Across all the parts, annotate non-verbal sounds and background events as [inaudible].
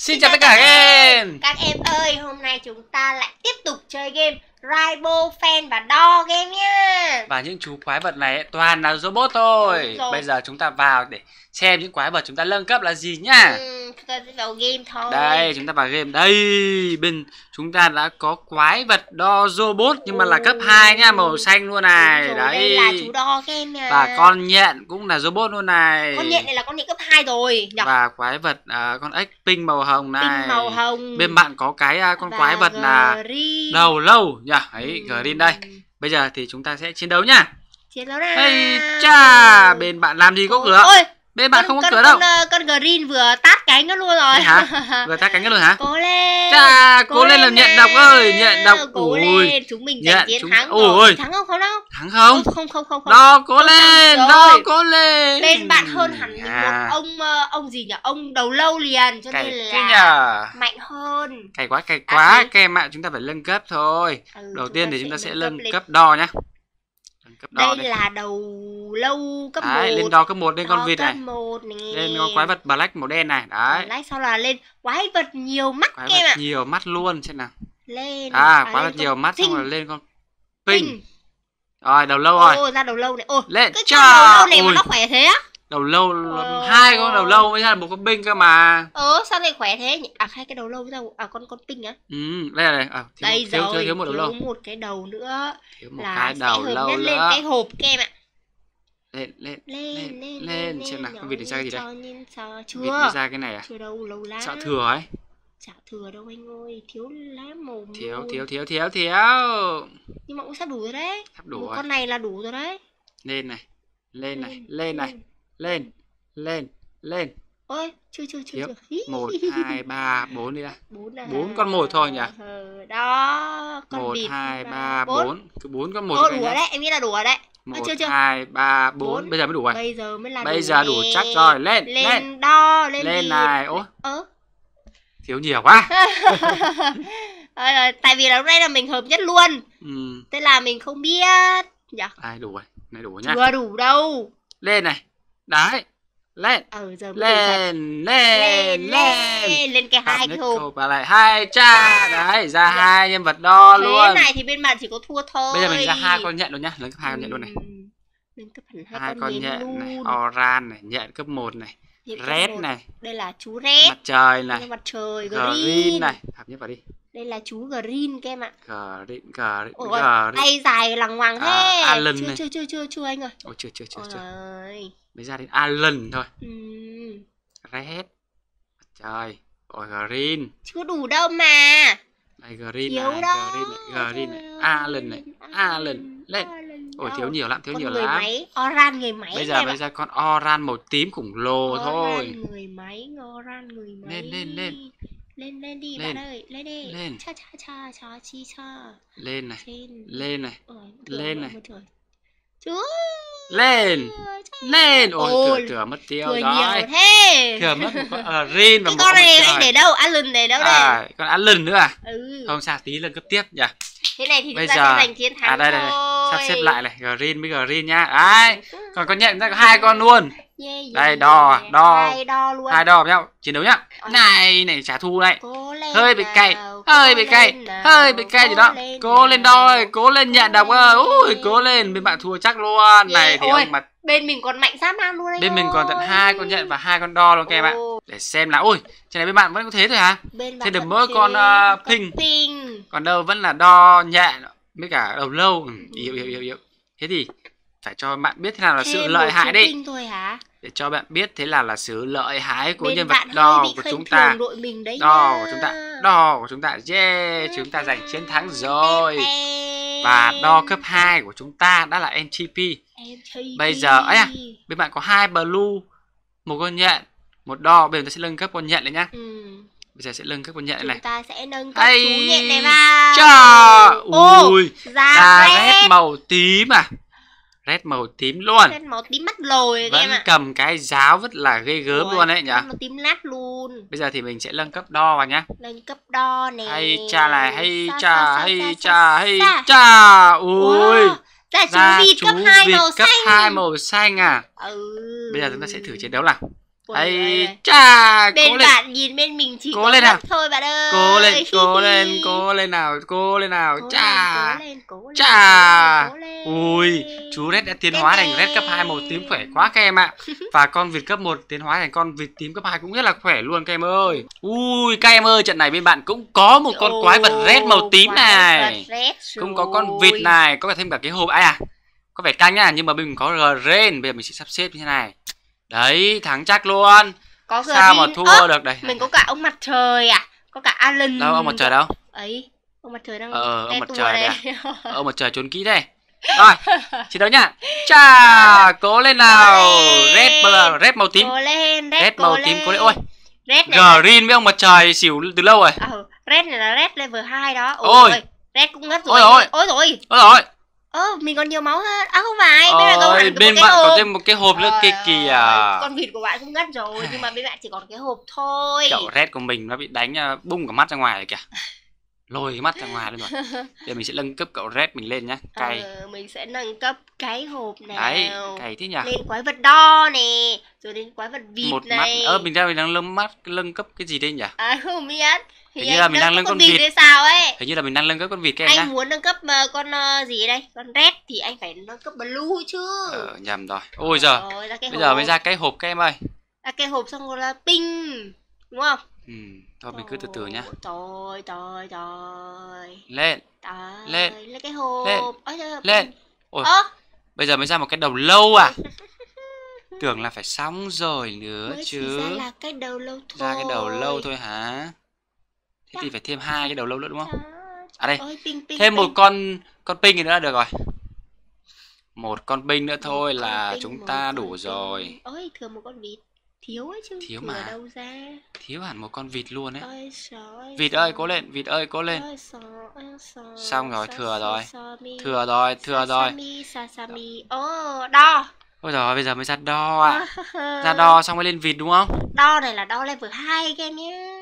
Xin, chào tất cả các em Các em ơi, hôm nay chúng ta lại tiếp tục chơi game Ribofen và đo game nhá Và những chú quái vật này toàn là robot thôi Bây giờ chúng ta vào để xem những quái vật chúng ta nâng cấp là gì nhá ừ, Chúng ta sẽ vào game thôi Đây chúng ta vào game Đây bên chúng ta đã có quái vật đo robot Nhưng mà ừ. là cấp 2 ừ. nhá Màu xanh luôn này rồi, Đấy đây là chú đo game à. Và con nhện cũng là robot luôn này Con nhện này là con nhện cấp 2 rồi Đọc. Và quái vật uh, con ếch pink màu hồng này Pink màu hồng Bên bạn có cái uh, con và quái vật là đầu lâu nha dạ, ấy ừ. green đây bây giờ thì chúng ta sẽ chiến đấu nha chiến đấu đây hey, cha bên bạn làm gì có cửa ôi đây bạn không có cửa đâu ờ, con, green vừa tát cánh nó luôn rồi hả [laughs] vừa tát cánh nó luôn hả cố lên Chà, cố, lên, lên làm nhận đọc ơi nhận đọc cố lên chúng mình giành chiến thắng ôi, ôi. thắng không không đâu thắng không không không không không, đó cố lên đó cố lên bên bạn hơn hẳn một ông ờ, ông gì nhỉ ông đầu lâu liền cho nên là nhờ. mạnh hơn cày quá cày à, quá à, cái mạng chúng ta phải nâng cấp thôi ừ, đầu tiên thì chúng ta sẽ nâng cấp đo nhá cấp đo đây, đây là đầu lâu cấp đấy, 1 lên đo cấp một lên con vịt này 1 nè. lên con quái vật black màu đen này đấy black sau là lên quái vật nhiều mắt quái vật ạ. nhiều mắt luôn xem nào lên à, à quái vật nhiều mắt xong rồi lên con ping rồi đầu lâu rồi ô ra đầu lâu này ô lên cái con đầu lâu này Ôi. mà nó khỏe thế á đầu lâu ờ... hai con đầu lâu với ra là một con binh cơ mà ờ sao lại khỏe thế nhỉ à hai cái đầu lâu với ra à con con binh á ừ đây này à, thiếu, đây thiếu, rồi thiếu, thiếu một đầu lâu một cái đầu nữa thiếu một là cái đầu sẽ lâu nữa lên cái hộp kem ạ lên lên lên lên lên, lên. xem nào con vịt để ra cái gì đây vịt để ra cái này à chưa đâu lâu lắm sợ thừa ấy chả thừa đâu anh ơi thiếu lá màu thiếu thiếu thiếu thiếu thiếu nhưng mà cũng sắp đủ rồi đấy sắp đủ một rồi. con này là đủ rồi đấy lên này lên này lên, lên này lên lên lên ôi chưa chưa chưa một hai ba bốn đi đã bốn con một thôi nhỉ ờ, ờ, đó một hai ba bốn cứ bốn con một đủ đấy em nghĩ là đủ đấy à, một hai ba bốn bây giờ mới đủ rồi à? bây giờ mới là bây đủ giờ đủ chắc rồi lên lên, đo lên lên này ố thiếu nhiều quá [laughs] tại vì là lúc nay là mình hợp nhất luôn ừ. thế là mình không biết dạ. ai đủ rồi này đủ nhá chưa đủ đâu lên này đấy lên ừ, giờ lên, lên lên lên lên cái hai cái thùng và lại hai cha đấy ra dạ. hai nhân vật đo Thế luôn này thì bên bạn chỉ có thua thôi bây giờ mình ra hai con nhận luôn nhá lên cấp hai con nhện luôn này lên cấp hai con nhện này oran này nhận cấp 1 này những red này đây là chú red mặt trời này mặt trời green, green này hợp nhất vào đi đây là chú green các em ạ green green Ôi, green tay dài lằng ngoằng à, thế à, Alan chưa, này. chưa chưa chưa chưa anh ơi ôi chưa chưa chưa Ôi chưa ơi. mới ra đến Alan thôi ừ. red mặt trời ôi green chưa đủ đâu mà đây green Thiếu này, đâu. green này green này Alan này Alan lên Ôi thiếu nhiều lắm, thiếu con nhiều người lắm. Máy, oran người máy. Bây giờ bây giờ con oran màu tím khủng lồ oran thôi. người máy, oran người máy. Lên lên lên. Lên lên đi lên. bạn ơi, lên đi. Lên. Cha cha cha cha chi cha. Lên này. Trên. Lên này. Ờ, lên này. Chúa. Lên. Lên. Ôi, thừa, thừa mất tiêu rồi. Nhiều thế. Thừa mất một con uh, rin và một con này anh để đâu? Alan để đâu đây? À, con Alan nữa à? Ừ. Không sao tí lần cấp tiếp nhỉ. Thế này thì bây chúng ta giờ... sẽ giành chiến à, thắng à, đây, thôi. Đây, đây sắp xếp lại này green với green nhá đấy còn có nhận ra có hai con luôn đây đo đo hai đo nhau chiến đấu nhá này này trả thù này hơi bị cay hơi bị cay hơi bị cay gì đó cố lên đo cố lên nhận đọc ơi ui cố lên bên bạn thua chắc luôn này thì ông mặt bên mình còn mạnh sát man luôn đấy bên mình còn tận hai con nhận và hai con đo luôn các em ạ để xem là ôi trên này bên bạn vẫn có thế thôi hả à? thế được mỗi con uh, ping còn đâu vẫn là đo nhẹ với cả đầu lâu ừ, ừ. hiểu hiểu hiểu yếu thế thì phải cho bạn biết thế nào là thế sự lợi hại đi thôi hả? để cho bạn biết thế nào là sự lợi hại của Bên nhân vật đo của chúng ta đội mình đấy đo của chúng ta đo của chúng ta yeah chúng ta giành chiến thắng rồi và đo cấp 2 của chúng ta đã là MTP, bây giờ ấy à, bên bạn có hai blue một con nhện một đo bây giờ ta sẽ nâng cấp con nhện lên nhá ừ. Bây giờ sẽ nâng các con nhện này. Chúng ta sẽ nâng các chú nhện này vào. Trời ui, da, da red. màu tím à. Red màu tím luôn. Red màu tím mắt lồi Vẫn em ạ. cầm cái giáo rất là ghê gớm Rồi, luôn đấy nhỉ. Màu tím lát luôn. Bây giờ thì mình sẽ nâng cấp đo vào nhá. Nâng cấp đo này. Hay cha này, hay cha, hay cha, hay cha. Ui. Wow. Dạ, chú dạ, vịt cấp 2 màu xanh. Cấp 2 màu xanh à. Ừ. Bây giờ chúng ta sẽ thử chiến đấu nào ấy cha bên lên. bạn nhìn bên mình chỉ cố lên nào thôi bạn ơi cố lên cố [laughs] lên cố lên nào cố lên nào cố cha lên, cố lên, cha cố lên, cố lên. ui chú red đã tiến Tên hóa thành red cấp 2 màu tím khỏe quá các em ạ [laughs] và con vịt cấp 1 tiến hóa thành con vịt tím cấp 2 cũng rất là khỏe luôn các em ơi ui các em ơi trận này bên bạn cũng có một con quái vật red màu tím này cũng có con vịt này có cả thêm cả cái hộp ai à có vẻ canh nha nhưng mà mình có ren bây giờ mình sẽ sắp xếp như thế này Đấy, thắng chắc luôn. Có Sao mà thua ớt. được đây. Mình có cả ông mặt trời à? Có cả Alan. Đâu ông mặt trời đâu? Ấy, ông mặt trời đang Ờ, ông mặt trời đây. đây. À? [laughs] ông mặt trời trốn kỹ đây. Rồi, [laughs] chiến đấu nhá. Chà, cố lên nào. Red blur, red màu tím. Cố lên, red, red màu lên. tím cố lên. Ôi. Red này. Green với ông mặt trời xỉu từ lâu rồi. Ừ, red này là red level 2 đó. Ôi. Ôi. Red cũng ngất rồi. Ôi, ôi. Ôi rồi. Ôi rồi ơ ờ, mình còn nhiều máu hơn à không phải bên ờ, bạn có bên một bạn hộp. có thêm một cái hộp nữa kia kìa à. con vịt của bạn cũng ngất rồi nhưng mà bên bạn chỉ còn cái hộp thôi kiểu red của mình nó bị đánh à, bung cả mắt ra ngoài rồi kìa [laughs] lôi cái mắt ra ngoài luôn rồi [laughs] giờ mình sẽ nâng cấp cậu red mình lên nhá cày ờ, mình sẽ nâng cấp cái hộp nào đấy cày thế nhỉ lên quái vật đo nè rồi đến quái vật vịt một này. mắt ơ ờ, mình ra mình đang nâng mắt nâng cấp cái gì đây nhỉ à không biết Thì hình như là mình đang nâng cấp con vịt hay sao ấy hình như là mình đang nâng cấp con vịt các anh nhá. muốn nâng cấp mà ờ, con uh, gì đây con red thì anh phải nâng cấp blue chứ ờ, nhầm rồi ôi giờ bây hộp. giờ mới ra cái hộp các em ơi ra cái hộp xong rồi là ping đúng không Ừ, thôi mình cứ từ từ nhá. Trời trời trời. Lên. Trời, lên. Lấy cái hộp. Lên. lên. Ôi. Ơ. Bây giờ mới ra một cái đầu lâu à? [laughs] Tưởng là phải xong rồi nữa mới chứ. ra là cái đầu lâu thôi. Ra cái đầu lâu thôi hả? Thế thì dạ. phải thêm hai cái đầu lâu nữa đúng không? À đây. Ôi, ping, ping, thêm ping. một con con ping thì nữa là được rồi. Một con ping nữa thôi một là ping, chúng ta đủ rồi. Ôi, thừa một con vịt thiếu ấy chứ thiếu mà đâu ra thiếu hẳn một con vịt luôn ấy ơi, ơi, vịt ơi cố lên vịt ơi cố lên ơi, xó, xó, xong rồi thừa rồi thừa rồi thừa rồi ồ đo ôi rồi bây giờ mới ra đo ạ à. [laughs] ra đo xong mới lên vịt đúng không đo này là đo level hai các nhé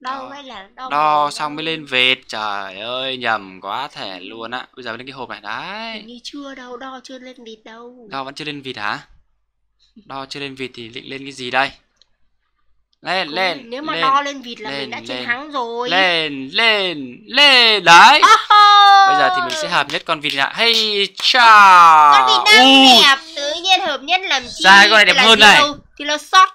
đo hay là đo, đo xong mới lên vịt trời ơi nhầm quá thể luôn á bây giờ lên cái hộp này đấy Hình như chưa đâu đo chưa lên vịt đâu đo vẫn chưa lên vịt hả đo chưa lên vịt thì định lên cái gì đây lên Cũng, lên nếu mà lên, đo lên vịt là lên, mình đã chiến thắng rồi lên lên lên đấy oh. bây giờ thì mình sẽ hợp nhất con vịt lại hey cha con vịt đang uh. đẹp tự nhiên hợp nhất làm chi sai con này đẹp hơn này thì là sót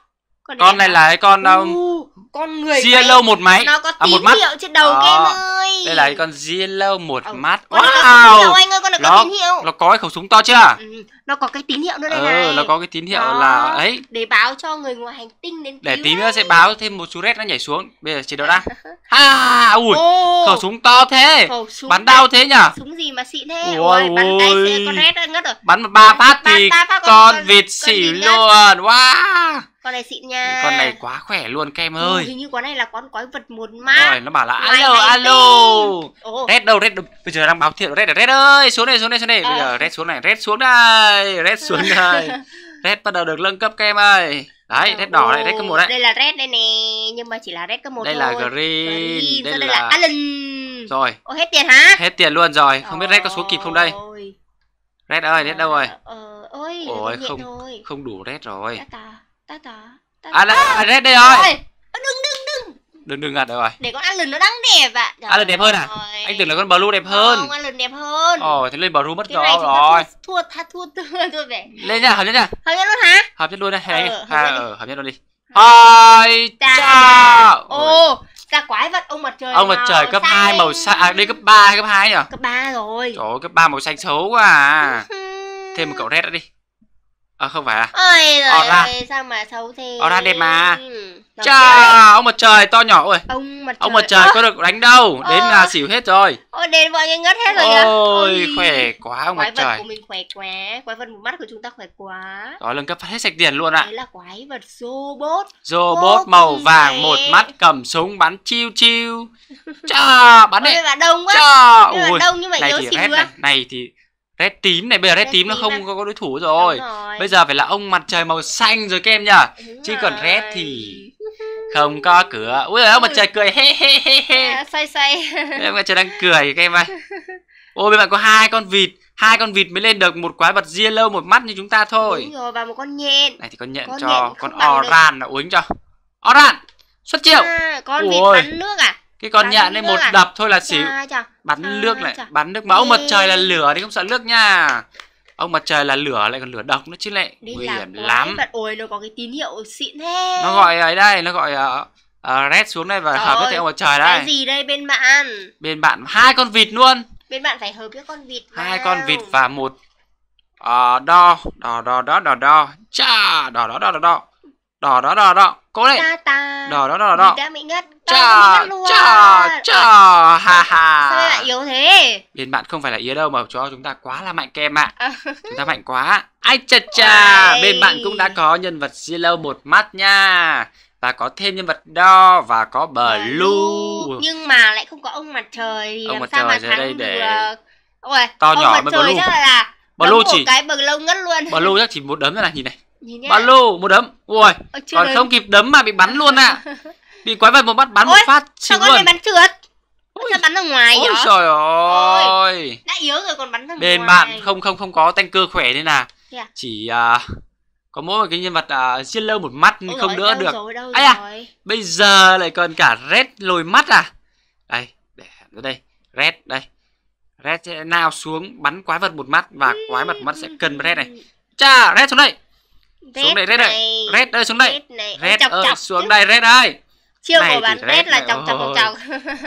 con, con này là cái con uh, con người Zillow một máy nó có tín à, một mắt. hiệu trên đầu à, em ơi đây là cái con Zillow một ừ. mắt wow con có tín hiệu anh ơi con này nó, có tín hiệu nó có cái khẩu súng to chưa ừ nó có cái tín hiệu nữa đây ờ, này nó có cái tín hiệu Đó, là ấy để báo cho người ngoài hành tinh đến để tí nữa sẽ báo thêm một chú rết nó nhảy xuống bây giờ chế độ đã à [laughs] ui Ô, khẩu súng to thế khẩu súng bắn đau thế nhở súng gì mà xịn thế ui ôi bắn cái xe con red ngất rồi bắn mà ba phát thì ba phát con, con vịt xỉu luôn wow con này xịn nha con này quá khỏe luôn kem ơi ừ, hình như con này là con quái vật muốn ma rồi nó bảo là alo alo red đâu red đâu bây giờ đang báo thiệu red là red ơi xuống đây xuống đây xuống đây ờ. bây giờ red xuống này red xuống đây đây red xuống [laughs] đây red bắt đầu được nâng cấp kem em ơi đấy ờ, red đỏ này red cấp một đấy đây là red đây nè nhưng mà chỉ là red cấp một đây thôi. là green, green. Đây, đây, là, là allen rồi Ô, hết tiền hả hết tiền luôn rồi không biết red có số kịp không đây red ơi red đâu rồi ờ, ơi, ôi không thôi. không đủ red rồi ta ta ta ta à, là, à red đây rồi đừng đi đừng đừng gạt được rồi để con ăn Alan nó đáng đẹp ạ à. Alan đẹp hơn à rồi. anh tưởng là con Blue đẹp hơn không Alan đẹp hơn ồ thế lên Blue mất rồi rồi thua thua thua thua thua về lên nha hợp nhất nha hợp nhất luôn hả hợp nhất luôn này. hay ờ, hợp, à, nhất luôn đi Ôi chào Ô ra quái vật ông mặt trời Ông mặt trời cấp 2 màu xanh À đây cấp 3 cấp 2 nhỉ Cấp 3 rồi Trời ơi cấp 3 màu xanh xấu quá à ừ Thêm một cậu red đi À không phải à? Ôi giời ơi, sao mà xấu thế? Oran đẹp mà. Ừ. Chà, ông mặt trời to nhỏ rồi. Ông mặt trời. Ông mặt trời có được đánh đâu, đến ờ. là xỉu hết rồi. Ôi đến mọi người ngất hết rồi kìa. Ôi khỏe quá ông quái mặt trời. Quái vật của mình khỏe quá, quái vật một mắt của chúng ta khỏe quá. Đó lần cấp phát hết sạch tiền luôn ạ. À. Đấy là quái vật robot. Robot màu vàng rẻ. một mắt cầm súng bắn chiêu chiêu. [laughs] Chà, bắn đấy. Bạn đông quá. Chà, ôi. Đông như vậy này thì này, này thì red tím này bây giờ red, red tím, nó không là... có đối thủ rồi. rồi bây giờ phải là ông mặt trời màu xanh rồi các em nhá chứ rồi. còn red thì không có cửa ui ông mặt trời cười he he he he à, say say em mặt trời đang cười các em ơi ôi bên bạn có hai con vịt hai con vịt mới lên được một quái vật yellow một mắt như chúng ta thôi Đúng rồi và một con nhện này thì con nhện con cho nhện con oran là uống cho oran xuất chiêu à, con Ôi. vịt bắn nước à cái con bắn nhạn này một à? đập thôi là xỉu chà, chà, bắn chà, nước lại bắn nước mà ông mặt trời là lửa thì không sợ nước nha ông mặt trời là lửa lại còn lửa độc nữa chứ lệ Đây nguy hiểm lắm bạn ôi nó có cái tín hiệu xịn thế nó gọi ấy đây nó gọi uh, uh, red xuống đây và Trời hợp với ông mặt trời đây cái gì đây bên bạn bên bạn hai con vịt luôn bên bạn phải hợp với con vịt mà. hai con vịt và một uh, đo đo đo đo đo đo cha đo đo đo đo đo đo đo đo đo cố lên đó đó đó đó mình ngất chà chà chà ha ha sao lại yếu thế bên bạn không phải là yếu đâu mà cho chúng ta quá là mạnh kem ạ à. chúng ta mạnh quá ai chật chà bên bạn cũng đã có nhân vật Zillow một mắt nha và có thêm nhân vật đo và có bờ blue nhưng mà lại không có ông mặt trời ông làm mặt sao trời mà thắng đây để to nhỏ mới bờ blue bờ là, chỉ cái bờ lâu ngất luôn blue chắc chỉ một đấm là nhìn này Nhìn nhá. Bắn lô, một đấm. Ui, còn đấy. không kịp đấm mà bị bắn luôn ạ. À. [laughs] Bị quái vật một mắt bắn Ôi, một phát chín luôn. Sao bắn trượt. Ôi, sao bắn ra ngoài Ôi vậy? trời ơi. Đã yếu rồi còn bắn ra Bên ngoài. Bên bạn không không không có cơ khỏe nên là yeah. Dạ. chỉ uh, có mỗi một cái nhân vật uh, giết lâu một mắt Ôi không rồi, đỡ được. Rồi, đâu à, rồi. bây giờ lại còn cả red lồi mắt à? Đây, để ra đây. Red đây. Red sẽ nào xuống bắn quái vật một mắt và quái vật mắt sẽ cần red này. Chà, red xuống đây. Red xuống đây Red này. ơi Red ơi xuống đây Red, này. red chọc ơi chọc xuống chứ. đây Red ơi chiêu này của bạn Red, Red là chọc chọc chọc chọc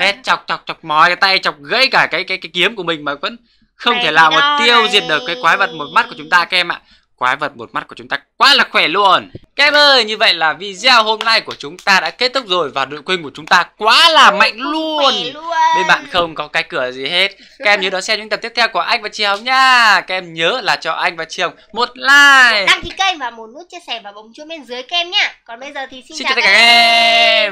Red chọc chọc chọc mỏi cái tay chọc gãy cả cái cái cái kiếm của mình mà vẫn không này thể nào mà tiêu diệt được cái quái vật một mắt của chúng ta các em ạ quái vật một mắt của chúng ta quá là khỏe luôn Các em ơi, như vậy là video hôm nay của chúng ta đã kết thúc rồi Và đội quân của chúng ta quá là mạnh luôn Bên bạn không có cái cửa gì hết Các em nhớ đón xem những tập tiếp theo của anh và chị Hồng nha Các em nhớ là cho anh và chị Hồng một like Đăng ký kênh và một nút chia sẻ và bấm chuông bên dưới các em nha Còn bây giờ thì xin, xin chào, chào các em